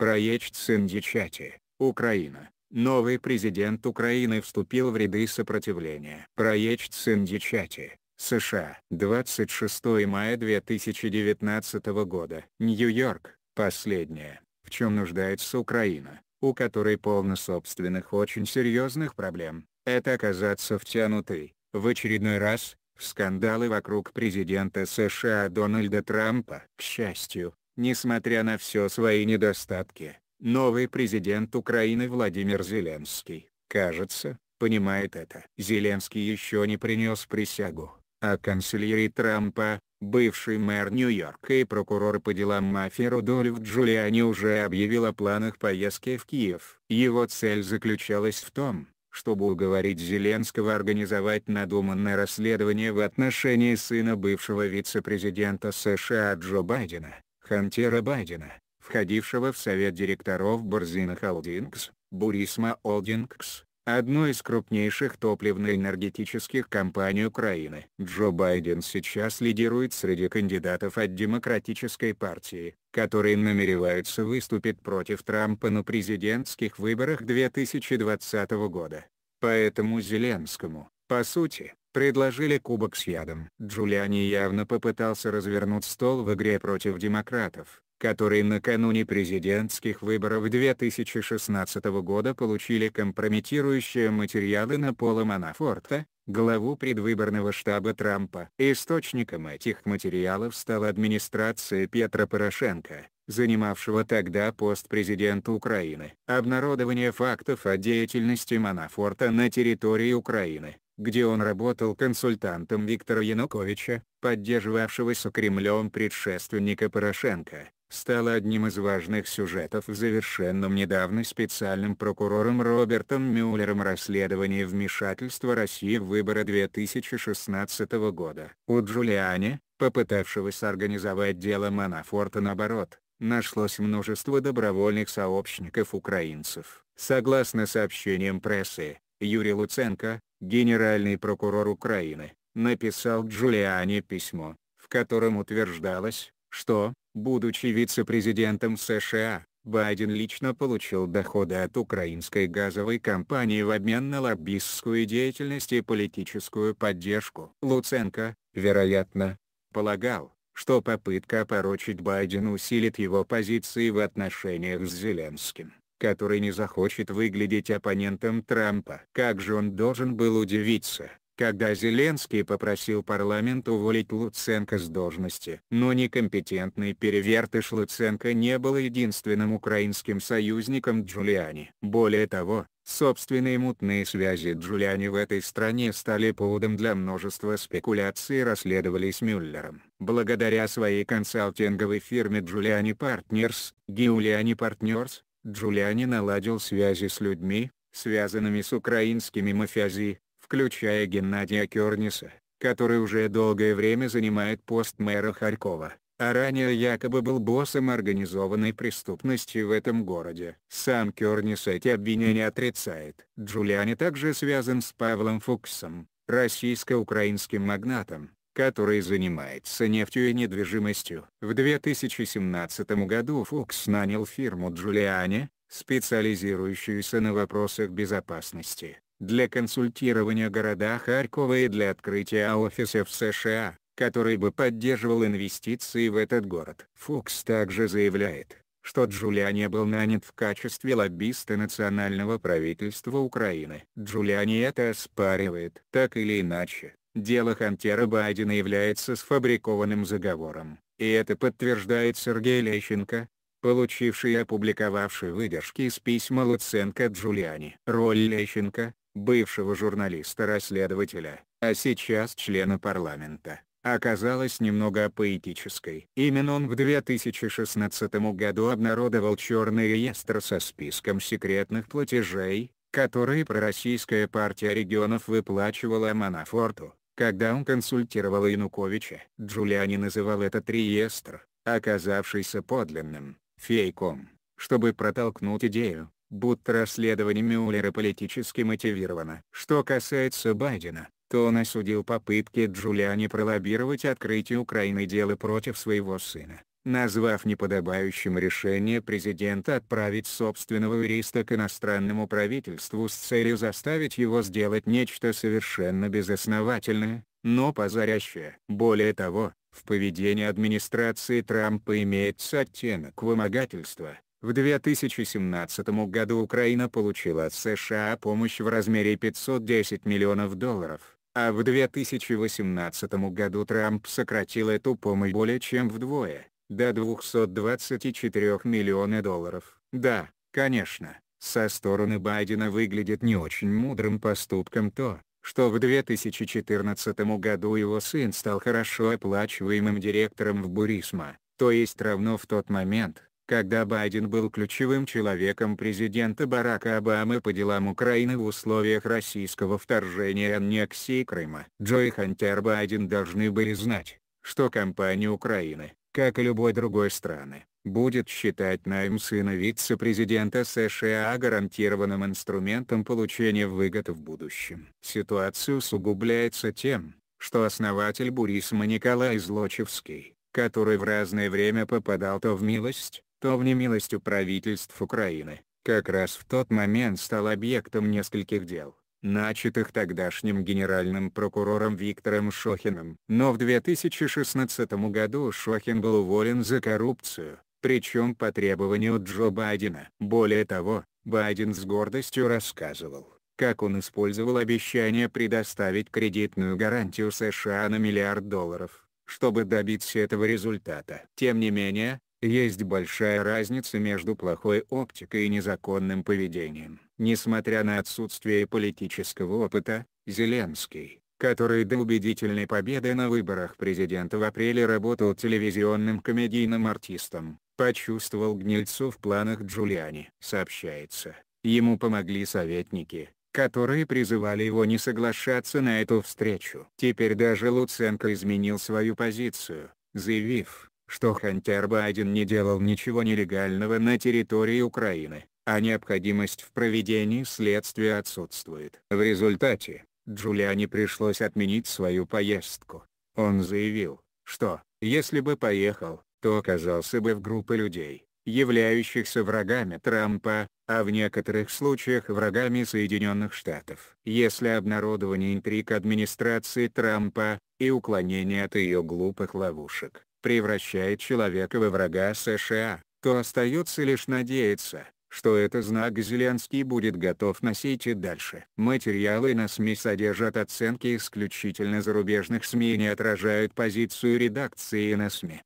Проект Синдичати, Украина. Новый президент Украины вступил в ряды сопротивления. Проект Синдичати, США. 26 мая 2019 года. Нью-Йорк. Последнее, в чем нуждается Украина, у которой полно собственных очень серьезных проблем, это оказаться втянутой, в очередной раз, в скандалы вокруг президента США Дональда Трампа. К счастью, Несмотря на все свои недостатки, новый президент Украины Владимир Зеленский, кажется, понимает это. Зеленский еще не принес присягу, а канцлери Трампа, бывший мэр Нью-Йорка и прокурор по делам мафии Рудольф Джулиани уже объявил о планах поездки в Киев. Его цель заключалась в том, чтобы уговорить Зеленского организовать надуманное расследование в отношении сына бывшего вице-президента США Джо Байдена. Хантера Байдена, входившего в совет директоров Борзина Холдингс, Бурисма Холдингс, одной из крупнейших топливно-энергетических компаний Украины. Джо Байден сейчас лидирует среди кандидатов от Демократической партии, которые намереваются выступить против Трампа на президентских выборах 2020 года. Поэтому Зеленскому, по сути, предложили кубок с ядом. Джулиани явно попытался развернуть стол в игре против демократов, которые накануне президентских выборов 2016 года получили компрометирующие материалы на Пола Манафорта, главу предвыборного штаба Трампа. Источником этих материалов стала администрация Петра Порошенко, занимавшего тогда пост президента Украины. Обнародование фактов о деятельности Манафорта на территории Украины где он работал консультантом Виктора Януковича, поддерживавшегося Кремлем предшественника Порошенко, стало одним из важных сюжетов в завершенном недавно специальным прокурором Робертом Мюллером расследовании вмешательства России в выборы 2016 года. У Джулиани, попытавшегося организовать дело Манафорта наоборот, нашлось множество добровольных сообщников украинцев. Согласно сообщениям прессы, Юрий Луценко, генеральный прокурор Украины, написал Джулиане письмо, в котором утверждалось, что, будучи вице-президентом США, Байден лично получил доходы от украинской газовой компании в обмен на лоббистскую деятельность и политическую поддержку. Луценко, вероятно, полагал, что попытка опорочить Байдена усилит его позиции в отношениях с Зеленским который не захочет выглядеть оппонентом Трампа. Как же он должен был удивиться, когда Зеленский попросил парламент уволить Луценко с должности. Но некомпетентный перевертыш Луценко не был единственным украинским союзником Джулиани. Более того, собственные мутные связи Джулиани в этой стране стали поводом для множества спекуляций и расследовались Мюллером. Благодаря своей консалтинговой фирме Джулиани Partners, Giuliani Partners, Джулиани наладил связи с людьми, связанными с украинскими мафиази, включая Геннадия Керниса, который уже долгое время занимает пост мэра Харькова, а ранее якобы был боссом организованной преступности в этом городе. Сам Кернис эти обвинения отрицает. Джулиани также связан с Павлом Фуксом, российско-украинским магнатом, который занимается нефтью и недвижимостью. В 2017 году Фукс нанял фирму Джулиане, специализирующуюся на вопросах безопасности, для консультирования города Харькова и для открытия офиса в США, который бы поддерживал инвестиции в этот город. Фукс также заявляет, что Джулиане был нанят в качестве лоббиста национального правительства Украины. Джулиане это оспаривает. Так или иначе, Дело Хантера Байдена является сфабрикованным заговором, и это подтверждает Сергей Лещенко, получивший и опубликовавший выдержки из письма Луценко Джулиани. Роль Лещенко, бывшего журналиста-расследователя, а сейчас члена парламента, оказалась немного поэтической. Именно он в 2016 году обнародовал черный реестр со списком секретных платежей, которые пророссийская партия регионов выплачивала Манафорту, когда он консультировал Януковича, Джулиани называл этот реестр, оказавшийся подлинным, фейком, чтобы протолкнуть идею, будто расследование Мюллера политически мотивировано. Что касается Байдена, то он осудил попытки Джулиани пролоббировать открытие Украины дела против своего сына назвав неподобающим решение президента отправить собственного юриста к иностранному правительству с целью заставить его сделать нечто совершенно безосновательное, но позорящее. Более того, в поведении администрации Трампа имеется оттенок вымогательства. В 2017 году Украина получила от США помощь в размере 510 миллионов долларов, а в 2018 году Трамп сократил эту помощь более чем вдвое до 224 миллиона долларов. Да, конечно, со стороны Байдена выглядит не очень мудрым поступком то, что в 2014 году его сын стал хорошо оплачиваемым директором в Бурисма, то есть равно в тот момент, когда Байден был ключевым человеком президента Барака Обамы по делам Украины в условиях российского вторжения и аннексии Крыма. Джо и Хантер Байден должны были знать, что компания Украины, как и любой другой страны, будет считать найм сына вице-президента США гарантированным инструментом получения выгод в будущем. Ситуация усугубляется тем, что основатель Бурисма Николай Злочевский, который в разное время попадал то в милость, то в немилость у правительств Украины, как раз в тот момент стал объектом нескольких дел начатых тогдашним генеральным прокурором Виктором Шохиным. Но в 2016 году Шохин был уволен за коррупцию, причем по требованию Джо Байдена. Более того, Байден с гордостью рассказывал, как он использовал обещание предоставить кредитную гарантию США на миллиард долларов, чтобы добиться этого результата. Тем не менее, есть большая разница между плохой оптикой и незаконным поведением. Несмотря на отсутствие политического опыта, Зеленский, который до убедительной победы на выборах президента в апреле работал телевизионным комедийным артистом, почувствовал гнильцу в планах Джулиани. Сообщается, ему помогли советники, которые призывали его не соглашаться на эту встречу. Теперь даже Луценко изменил свою позицию, заявив, что Хантер Байден не делал ничего нелегального на территории Украины, а необходимость в проведении следствия отсутствует. В результате, Джулиане пришлось отменить свою поездку. Он заявил, что, если бы поехал, то оказался бы в группе людей, являющихся врагами Трампа, а в некоторых случаях врагами Соединенных Штатов. Если обнародование интриг администрации Трампа, и уклонение от ее глупых ловушек, превращает человека во врага США, то остается лишь надеяться, что этот знак Зеленский будет готов носить и дальше. Материалы на СМИ содержат оценки исключительно зарубежных СМИ и не отражают позицию редакции на СМИ.